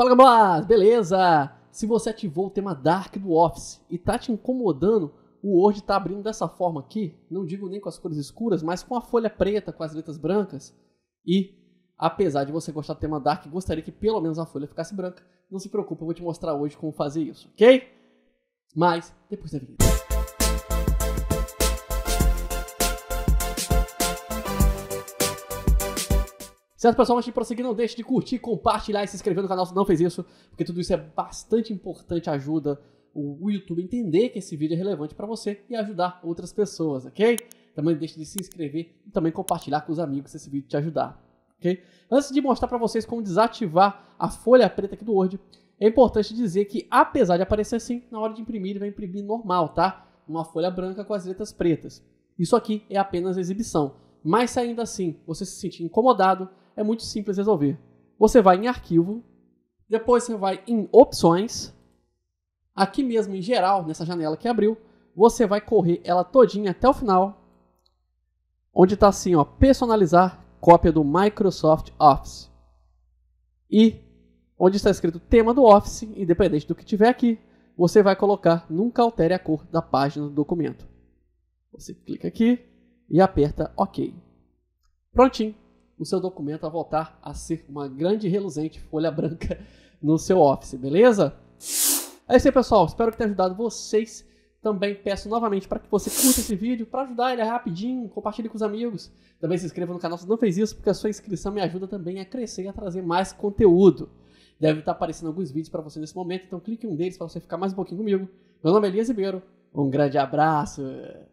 Fala Gamblaz, beleza? Se você ativou o tema Dark do Office e tá te incomodando, o Word tá abrindo dessa forma aqui, não digo nem com as cores escuras, mas com a folha preta, com as letras brancas. E, apesar de você gostar do tema Dark, gostaria que pelo menos a folha ficasse branca. Não se preocupe, eu vou te mostrar hoje como fazer isso, ok? Mas, depois da vinheta. Certo, pessoal? Antes de prosseguir, não deixe de curtir, compartilhar e se inscrever no canal se não fez isso, porque tudo isso é bastante importante, ajuda o YouTube a entender que esse vídeo é relevante para você e ajudar outras pessoas, ok? Também deixe de se inscrever e também compartilhar com os amigos se esse vídeo te ajudar, ok? Antes de mostrar para vocês como desativar a folha preta aqui do Word, é importante dizer que apesar de aparecer assim, na hora de imprimir ele vai imprimir normal, tá? Uma folha branca com as letras pretas. Isso aqui é apenas exibição. Mas se ainda assim você se sentir incomodado, é muito simples resolver. Você vai em arquivo, depois você vai em opções, aqui mesmo em geral, nessa janela que abriu, você vai correr ela todinha até o final, onde está assim, ó, personalizar cópia do Microsoft Office. E onde está escrito tema do Office, independente do que tiver aqui, você vai colocar nunca altere a cor da página do documento. Você clica aqui e aperta OK. Prontinho o seu documento a voltar a ser uma grande reluzente folha branca no seu office, beleza? É isso aí, pessoal. Espero que tenha ajudado vocês. Também peço novamente para que você curta esse vídeo, para ajudar ele é rapidinho, compartilhe com os amigos. Também se inscreva no canal se não fez isso, porque a sua inscrição me ajuda também a crescer e a trazer mais conteúdo. Deve estar tá aparecendo alguns vídeos para você nesse momento, então clique em um deles para você ficar mais um pouquinho comigo. Meu nome é Elias Ribeiro, um grande abraço!